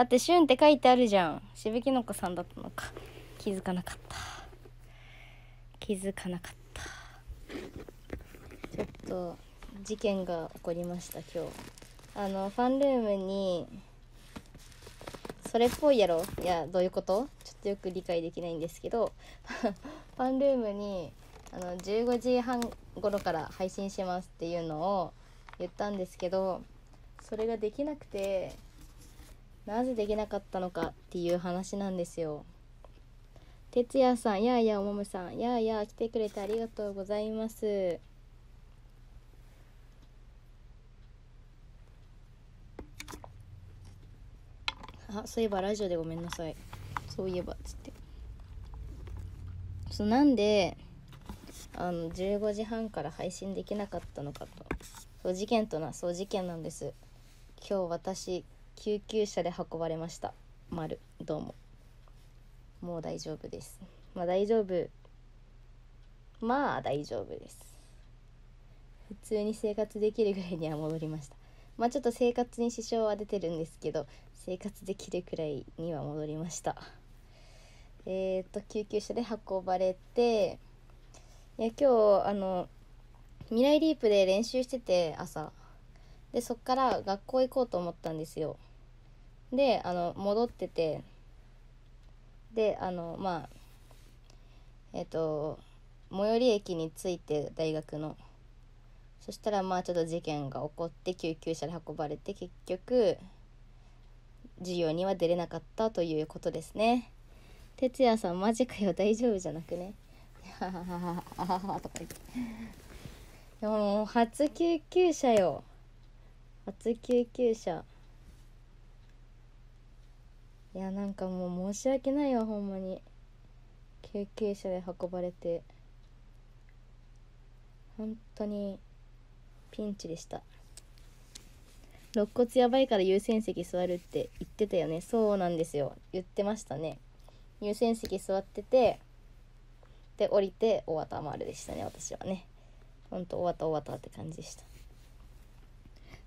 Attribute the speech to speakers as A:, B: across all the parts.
A: だって「ン」って書いてあるじゃんしぶきのこさんだったのか気づかなかった気づかなかったちょっと事件が起こりました今日あのファンルームにそれっぽいやろいやどういうことちょっとよく理解できないんですけど ファンルームにあの15時半頃から配信しますっていうのを言ったんですけどそれができなくてなぜできなかったのかっていう話なんですよ。哲也さん、やあやあおもむさん、やあやあ来てくれてありがとうございます。あ、そういえばラジオでごめんなさい。そういえば、つって。そうなんで、あの、15時半から配信できなかったのかと。そう、事件とな、そう、事件なんです。今日私、救急車で運ばれました丸どうももう大丈夫ですまあ大丈夫まあ大丈夫です普通に生活できるぐらいには戻りましたまあちょっと生活に支障は出てるんですけど生活できるくらいには戻りましたえっ、と救急車で運ばれていや今日あの未来リープで練習してて朝でそっから学校行こうと思ったんですよであの戻っててであのまあえっ、ー、と最寄り駅に着いて大学のそしたらまあちょっと事件が起こって救急車で運ばれて結局授業には出れなかったということですね哲也さんマジかよ大丈夫じゃなくね ハハハハハハとか言ってでも初救急車よ初救急車いやなんかもう申し訳ないわほんまに救急車で運ばれて本当にピンチでした肋骨やばいから優先席座るって言ってたよねそうなんですよ言ってましたね優先席座っててで降りて大和丸でしたね私はねほんと大和終わって感じでした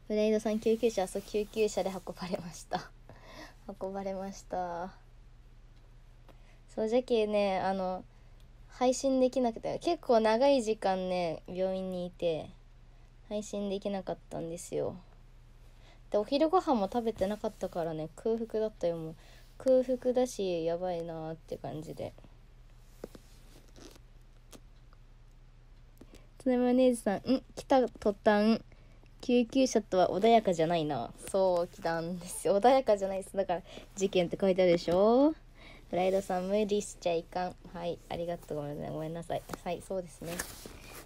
A: ブレイドさん救急車そう救急車で運ばれました運ばれましたそうじゃけねあの配信できなくて結構長い時間ね病院にいて配信できなかったんですよでお昼ご飯も食べてなかったからね空腹だったよもう空腹だしやばいなーって感じでツネマヨネーズさん「ん来たとたん」救急車とは穏やかじゃないなそう来たんですよ穏やかじゃないですだから事件って書いてあるでしょプライドさん無理しちゃいかんはいありがとうごめんなさいごめんなさいはいそうですね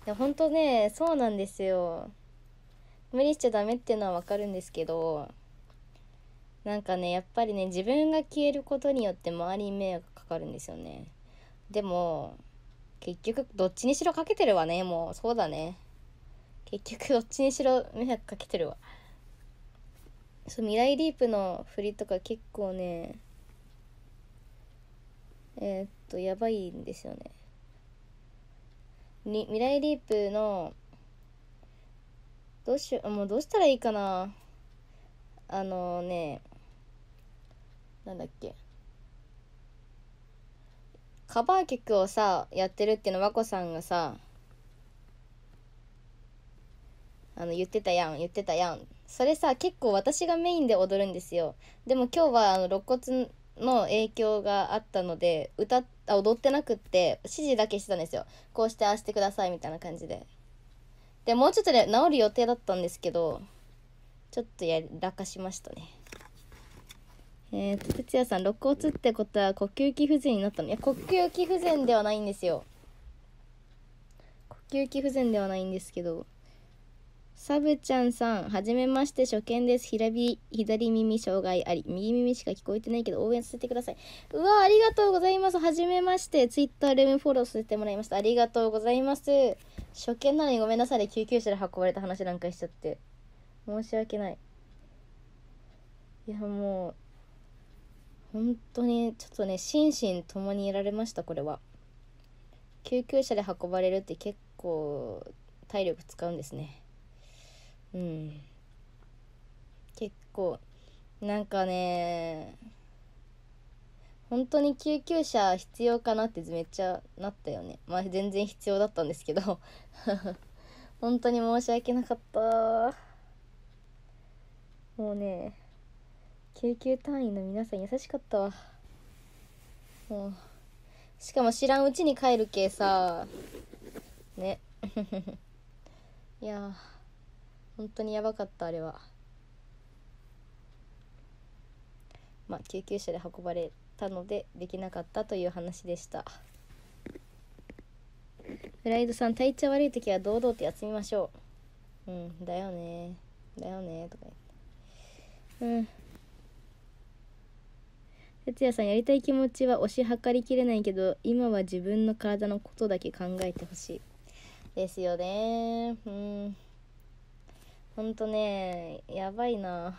A: いや本当ねそうなんですよ無理しちゃダメっていうのはわかるんですけどなんかねやっぱりね自分が消えることによって周りに迷惑かかるんですよねでも結局どっちにしろかけてるわねもうそうだね結局どっちにしろ迷惑かけてるわそう未来リープの振りとか結構ねえー、っとやばいんですよねに未来リープのどうしようもうどうしたらいいかなあのねなんだっけカバー曲をさやってるっていうの和子さんがさあの言ってたやん言ってたやんそれさ結構私がメインで踊るんですよでも今日はあの肋骨の影響があったので歌あ踊ってなくって指示だけしてたんですよこうしてああしてくださいみたいな感じででもうちょっとで、ね、治る予定だったんですけどちょっとやらかしましたねえー、哲也さん肋骨ってことは呼吸器不全になったのいや呼吸器不全ではないんですよ呼吸器不全ではないんですけどサブちゃんさん、はじめまして、初見です。左左耳障害あり、右耳しか聞こえてないけど、応援させてください。うわ、ありがとうございます。はじめまして、Twitter ルームフォローさせてもらいました。ありがとうございます。初見なのにごめんなさいね、救急車で運ばれた話なんかしちゃって。申し訳ない。いや、もう、本当に、ちょっとね、心身ともにいられました、これは。救急車で運ばれるって結構、体力使うんですね。うん結構なんかね本当に救急車必要かなってめっちゃなったよねまあ全然必要だったんですけど 本当に申し訳なかったもうね救急隊員の皆さん優しかったわもうしかも知らんうちに帰るけさね いや本当にやばかったあれはまあ救急車で運ばれたのでできなかったという話でしたフライドさん体調悪い時は堂々と休みましょううんだよねだよねとか言ってうん哲也さんやりたい気持ちは推し量りきれないけど今は自分の体のことだけ考えてほしいですよねうんほんとねやばいな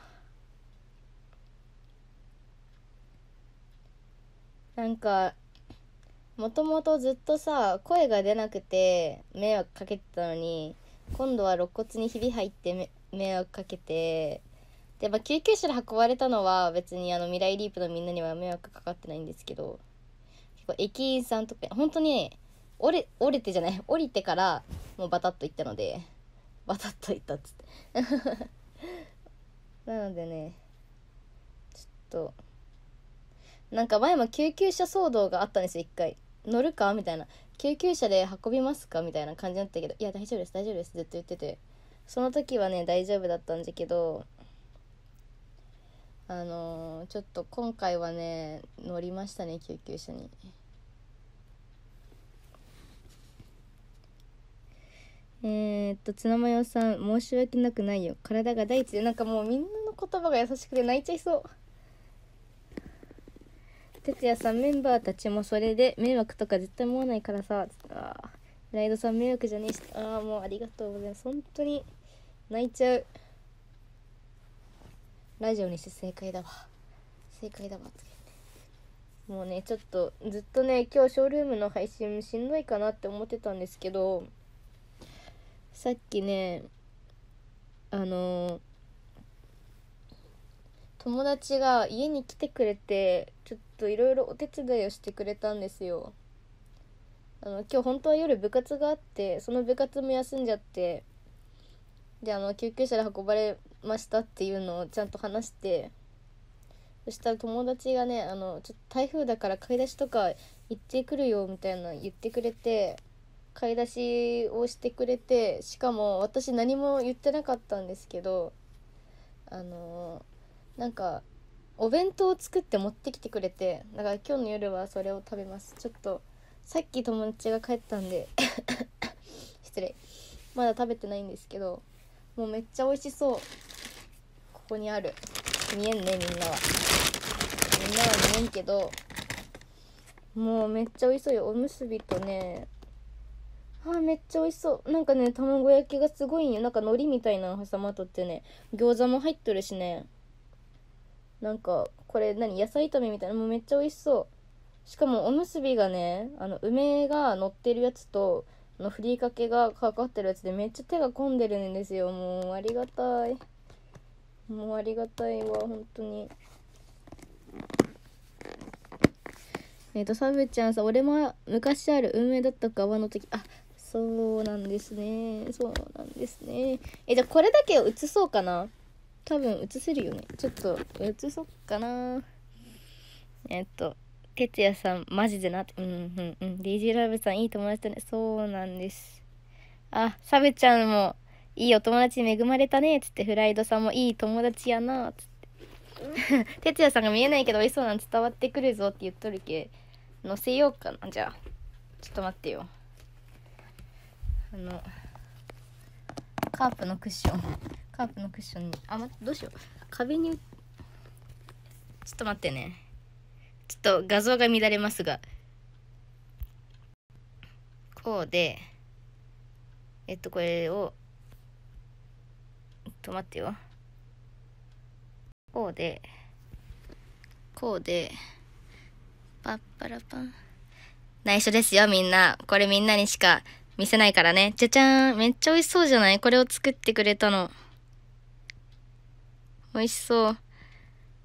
A: なんかもともとずっとさ声が出なくて迷惑かけてたのに今度は肋骨にひび入って迷惑かけてで、まあ、救急車で運ばれたのは別にあの未来リープのみんなには迷惑かかってないんですけど結構駅員さんとか本当に折れ折れてじゃない 降りてからもうバタッと行ったので。バタッといったっつって なのでねちょっとなんか前も救急車騒動があったんですよ一回乗るかみたいな救急車で運びますかみたいな感じだったけどいや大丈夫です大丈夫ですずっと言っててその時はね大丈夫だったんだけどあのー、ちょっと今回はね乗りましたね救急車に。えー、っとツナマヨさん申し訳なくないよ体が第一でなんかもうみんなの言葉が優しくて泣いちゃいそう哲也さんメンバーたちもそれで迷惑とか絶対思わないからさあライドさん迷惑じゃねえしああもうありがとうございます本当に泣いちゃうラジオにして正解だわ正解だわもうねちょっとずっとね今日ショールームの配信しんどいかなって思ってたんですけどさっきねあの友達が家に来てくれてちょっといろいろお手伝いをしてくれたんですよあの今日本当は夜部活があってその部活も休んじゃってであの救急車で運ばれましたっていうのをちゃんと話してそしたら友達がねあのちょっと台風だから買い出しとか行ってくるよみたいな言ってくれて買い出しをしてくれてしかも私何も言ってなかったんですけどあのー、なんかお弁当を作って持ってきてくれてだから今日の夜はそれを食べますちょっとさっき友達が帰ったんで 失礼まだ食べてないんですけどもうめっちゃ美味しそうここにある見えんねみんなはみんなは見えんけどもうめっちゃ美味しそうよおむすびとねあーめっちゃ美味しそうなんかね卵焼きがすごいんよなんか海苔みたいなの挟まとってね餃子も入っとるしねなんかこれ何野菜炒めみたいなもうめっちゃ美味しそうしかもおむすびがねあの梅が乗ってるやつとのふりかけがかかってるやつでめっちゃ手が込んでるんですよもうありがたいもうありがたいわ本当にえっ、ー、とサブちゃんさ俺も昔ある運営だったか泡の時あそうなんですね。そうなんですね。え、じゃあこれだけを写そうかな。多分映せるよね。ちょっと映そっかな。えっと、哲也さん、マジでな。うんうんうん。DJ ラブさん、いい友達だね。そうなんです。あ、サブちゃんも、いいお友達に恵まれたね。つって、フライドさんも、いい友達やな。つって。哲也さんが見えないけど、おいしそうなん伝わってくるぞって言っとるけ。載せようかな。じゃあ、ちょっと待ってよ。あのカープのクッションカープのクッションにあ、ま、どうしよう壁にちょっと待ってねちょっと画像が乱れますがこうでえっとこれをと待ってよこうでこうでパッパラパン内緒ですよみんなこれみんなにしか見せないからね。じゃじゃーん。めっちゃ美味しそうじゃないこれを作ってくれたの。美味しそう。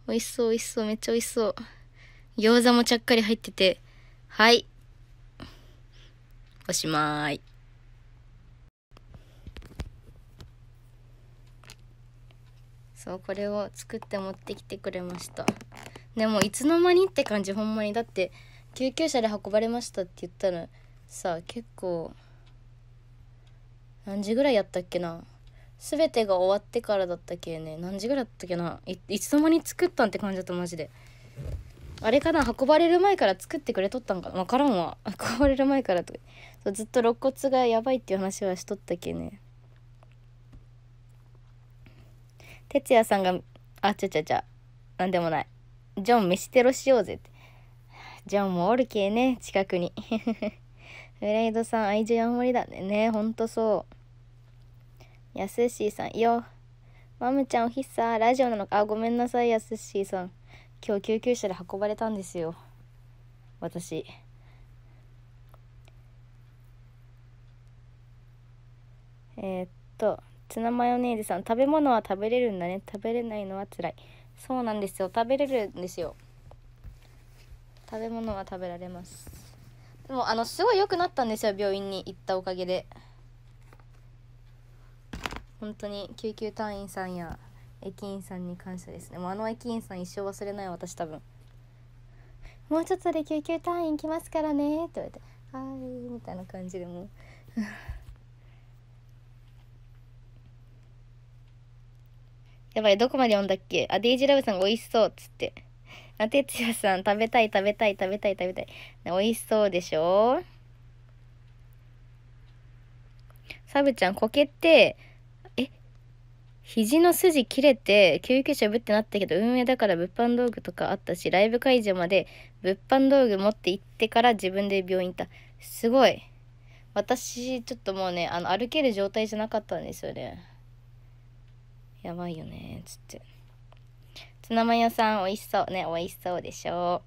A: 美味しそう、美味しそう。めっちゃ美味しそう。餃子もちゃっかり入ってて。はい。おしまーい。そう、これを作って持ってきてくれました。でも、いつの間にって感じ、ほんまに。だって、救急車で運ばれましたって言ったら、さ、結構、何時ぐらいやったっけな全てが終わってからだったっけね何時ぐらいだったっけないつの間に作ったんって感じだったマジであれかな運ばれる前から作ってくれとったんかな分からんわ 運ばれる前からとかずっと肋骨がやばいっていう話はしとったっけね哲也さんがあちゃちゃちゃ何でもないジョン飯テロしようぜってジョンもおるけえね近くにフレイドさん、愛情ん盛りだね。ねほんとそう。やすしーさん、よ。マムちゃん、おひっさ、ラジオなのか。あ、ごめんなさい、やすしーさん。今日、救急車で運ばれたんですよ。私。えー、っと、ツナマヨネーズさん、食べ物は食べれるんだね。食べれないのは辛い。そうなんですよ。食べれるんですよ。食べ物は食べられます。でもあのすごい良くなったんですよ病院に行ったおかげで本当に救急隊員さんや駅員さんに感謝ですねもうあの駅員さん一生忘れない私多分もうちょっとで救急隊員来ますからねって言われて「はい」みたいな感じでもう やばいどこまで読んだっけあデイジラブさんが美味しそうっつってあ、てつやさん、食べたい、食べたい、食べたい、食べたい。美味しそうでしょサブちゃん、こけて、え、肘の筋切れて、救急車ぶってなったけど、運営だから物販道具とかあったし、ライブ会場まで物販道具持って行ってから自分で病院行った。すごい。私、ちょっともうね、あの、歩ける状態じゃなかったんですよね。やばいよね、つって。ツナマヨさん美味しそうね美味しそうでしょ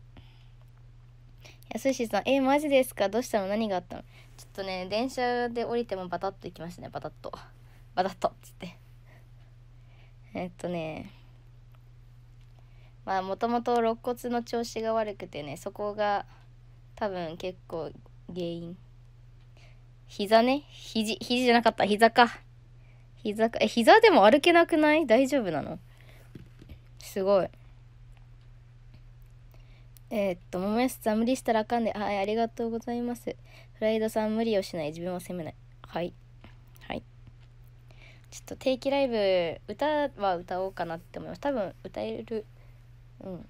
A: やすしさんえマジですかどうしたの何があったのちょっとね電車で降りてもバタッと行きましたねバタッとバタッとっつってえっとねまあもともと肋骨の調子が悪くてねそこが多分結構原因膝ね肘肘じゃなかった膝か膝かえ膝でも歩けなくない大丈夫なのすごい。えー、っと、桃安さん無理したらあかんで、はい、ありがとうございます。フライドさん無理をしない、自分を責めない。はい。はい。ちょっと定期ライブ、歌は歌おうかなって思います。多分歌える。うん。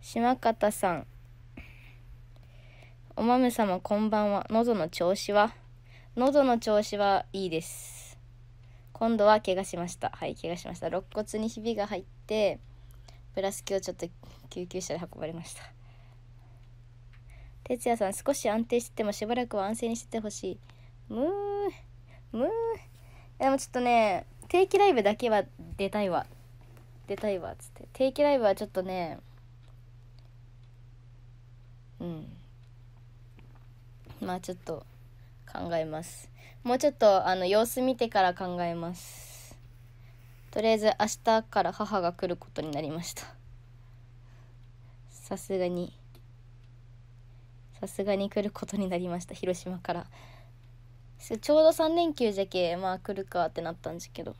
A: 島方さん。おまめ様こんばんは。喉の調子は喉の調子はいいです。今度は怪我しましたはい怪我しました肋骨にひびが入ってプラスキをちょっと救急車で運ばれました哲也さん少し安定してもしばらくは安静にしててほしいむーむーでもちょっとね定期ライブだけは出たいわ出たいわっつって定期ライブはちょっとねうんまあちょっと考えますもうちょっとあの様子見てから考えますとりあえず明日から母が来ることになりましたさすがにさすがに来ることになりました広島からちょうど3連休じゃけまあ来るかってなったんじゃけど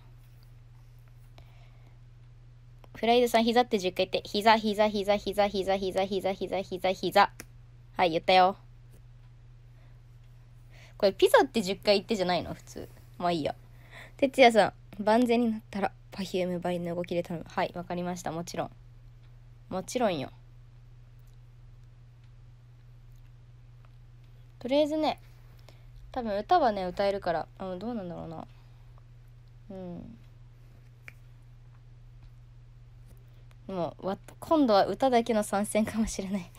A: フライドさん膝って10回言って膝膝膝膝膝膝膝膝膝膝膝はい言ったよこれピザって10回言ってじゃないの普通。まあいいや。哲也さん、万全になったら Perfume ばりの動きで頼む。はい、わかりました。もちろん。もちろんよ。とりあえずね、多分歌はね、歌えるから、ん、どうなんだろうな。うん。もうわ今度は歌だけの参戦かもしれない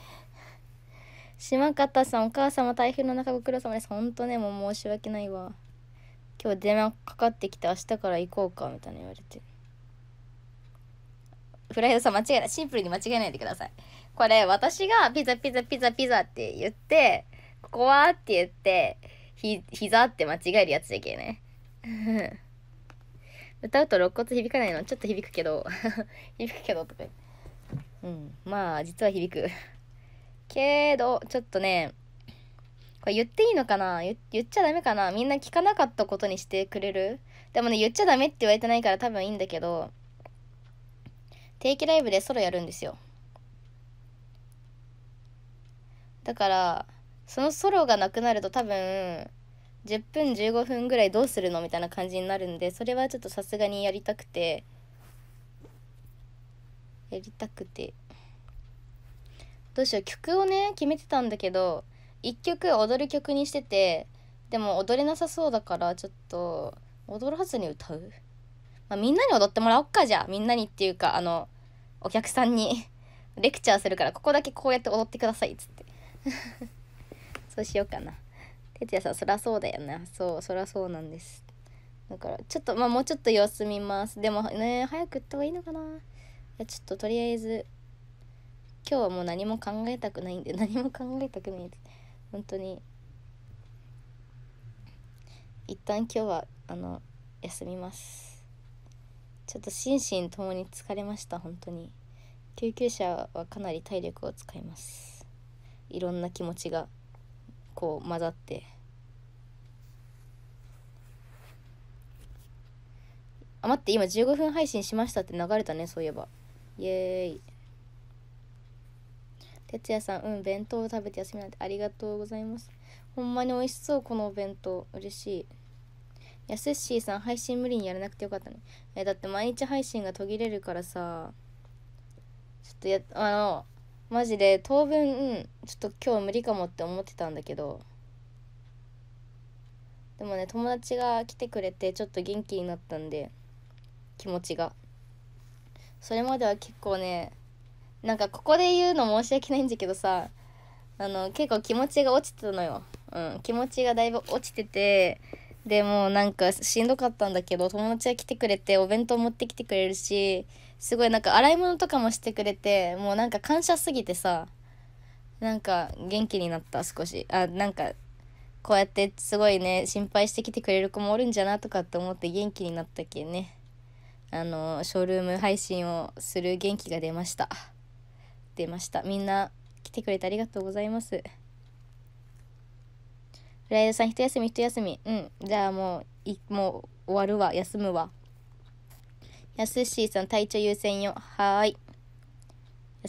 A: 島方さんお母様台風の中ご苦労様ですほんとねもう申し訳ないわ今日電話かかってきて明日から行こうかみたいな言われてフライドさん間違いないシンプルに間違えないでくださいこれ私がピザピザピザピザって言ってここはって言ってひ膝って間違えるやつゃけね 歌うと肋骨響かないのちょっと響くけど 響くけどとかうんまあ実は響くけど、ちょっとね、これ言っていいのかな言っちゃダメかなみんな聞かなかったことにしてくれるでもね、言っちゃダメって言われてないから多分いいんだけど、定期ライブでソロやるんですよ。だから、そのソロがなくなると多分、10分15分ぐらいどうするのみたいな感じになるんで、それはちょっとさすがにやりたくて、やりたくて。どうしよう曲をね決めてたんだけど1曲踊る曲にしててでも踊れなさそうだからちょっと踊らずに歌う、まあ、みんなに踊ってもらおっかじゃあみんなにっていうかあのお客さんに レクチャーするからここだけこうやって踊ってくださいっつって そうしようかな哲也さんそらそうだよなそうそらそうなんですだからちょっとまあもうちょっと様子見ますでもね早く行った方がいいのかないやちょっととりあえず今日はもう何も考えたくないんで 何も考えたくないです本当に一旦今日はあの休みますちょっと心身ともに疲れました本当に救急車はかなり体力を使いますいろんな気持ちがこう混ざってあ待って今15分配信しましたって流れたねそういえばイエーイ哲也さんうん弁当を食べて休みなんてありがとうございますほんまに美味しそうこのお弁当嬉しいやすっしーさん配信無理にやらなくてよかったねえだって毎日配信が途切れるからさちょっとやあのマジで当分ちょっと今日無理かもって思ってたんだけどでもね友達が来てくれてちょっと元気になったんで気持ちがそれまでは結構ねなんかここで言うの申し訳ないんだけどさあの結構気持ちが落ちてたのよ、うん、気持ちがだいぶ落ちててでもうなんかしんどかったんだけど友達が来てくれてお弁当持ってきてくれるしすごいなんか洗い物とかもしてくれてもうなんか感謝すぎてさなんか元気になった少しあなんかこうやってすごいね心配してきてくれる子もおるんじゃなとかって思って元気になったけんねあのショールーム配信をする元気が出ました。ってましたみんな来てくれてありがとうございますフライドさん一休み一休みうんじゃあもういもう終わるわ休むわやすしーさん体調優先よはーい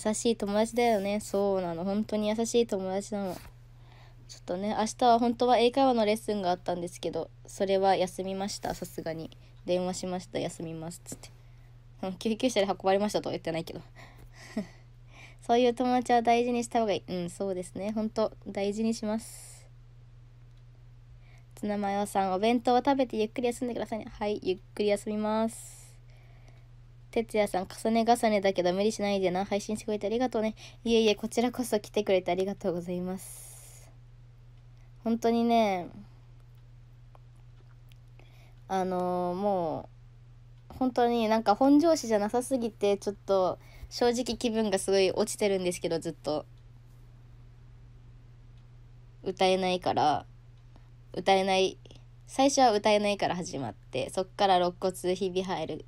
A: 優しい友達だよねそうなの本当に優しい友達なのちょっとね明日は本当は英会話のレッスンがあったんですけどそれは休みましたさすがに電話しました休みますっつって救急車で運ばれましたとは言ってないけどそういう友達は大事にした方がいい。うん、そうですね。ほんと、大事にします。ツナマヨさん、お弁当を食べてゆっくり休んでくださいね。はい、ゆっくり休みます。てつやさん、重ね重ねだけど無理しないでな。配信してくれてありがとうね。いえいえ、こちらこそ来てくれてありがとうございます。本当にね、あのー、もう、本当になんか本上司じゃなさすぎて、ちょっと、正直気分がすごい落ちてるんですけどずっと歌えないから歌えない最初は歌えないから始まってそっから肋骨ひび入る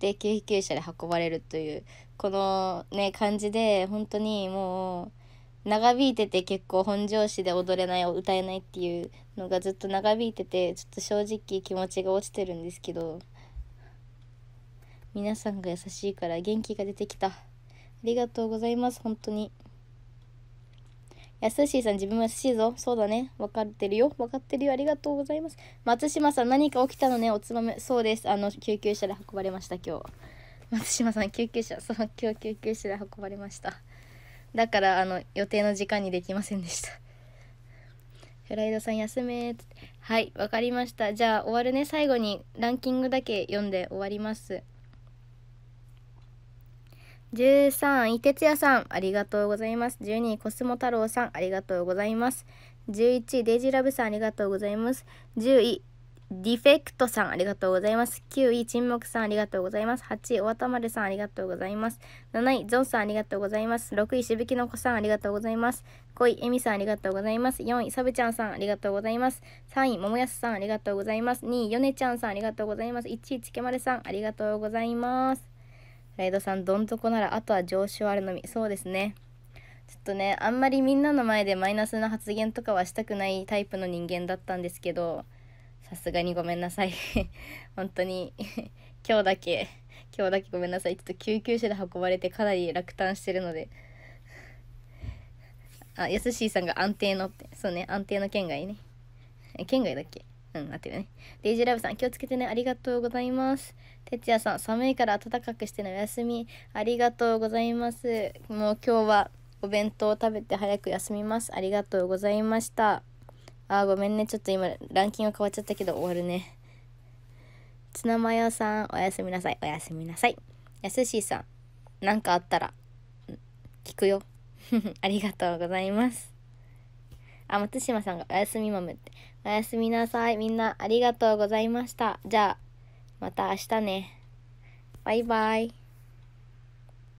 A: で救急車で運ばれるというこのね感じで本当にもう長引いてて結構本調子で踊れない歌えないっていうのがずっと長引いててちょっと正直気持ちが落ちてるんですけど。皆さんが優しいから元気が出てきたありがとうございます本当に優しいさん自分も優しいぞそうだね分かってるよ分かってるよありがとうございます松島さん何か起きたのねおつまみそうですあの救急車で運ばれました今日松島さん救急車そう今日救急車で運ばれましただからあの予定の時間にできませんでしたフライドさん休めはいわかりましたじゃあ終わるね最後にランキングだけ読んで終わります13位、哲也さん、ありがとうございます。12位、コスモ太郎さん、ありがとうございます。11位、デイジーラブさん、ありがとうございます。10位、ディフェクトさん、ありがとうございます。9位、沈黙さん、ありがとうございます。8位、おわたまるさん、ありがとうございます。7位、ゾンさん、ありがとうございます。6位、しぶきのこさん、ありがとうございます。5位、えみさん、ありがとうございます。4位、サブちゃんさん、ありがとうございます。3位、ももやすさん、ありがとうございます。2位、よねちゃんさん、ありがとうございます。1位、つけまるさん、ありがとうございます。ライドさん、どん底なら、あとは上昇あるのみ。そうですね。ちょっとね、あんまりみんなの前でマイナスな発言とかはしたくないタイプの人間だったんですけど、さすがにごめんなさい。本当に 今日だけ、今日だけごめんなさい。ちょっと救急車で運ばれてかなり落胆してるので。あ、やすしーさんが安定のって、そうね、安定の県外ね。県外だっけうん、合ってるね。デイジーラブさん、気をつけてね。ありがとうございます。てつやさん、寒いから暖かくしてのお休み。ありがとうございます。もう今日はお弁当を食べて早く休みます。ありがとうございました。あー、ごめんね。ちょっと今、ランキング変わっちゃったけど、終わるね。ツナマヨさん、おやすみなさい。おやすみなさい。やすしーさん、なんかあったら、聞くよ。ありがとうございます。あ、松島さんがおやすみムって。おやすみなさい。みんなありがとうございました。じゃあ、また明日ね。バイバイ。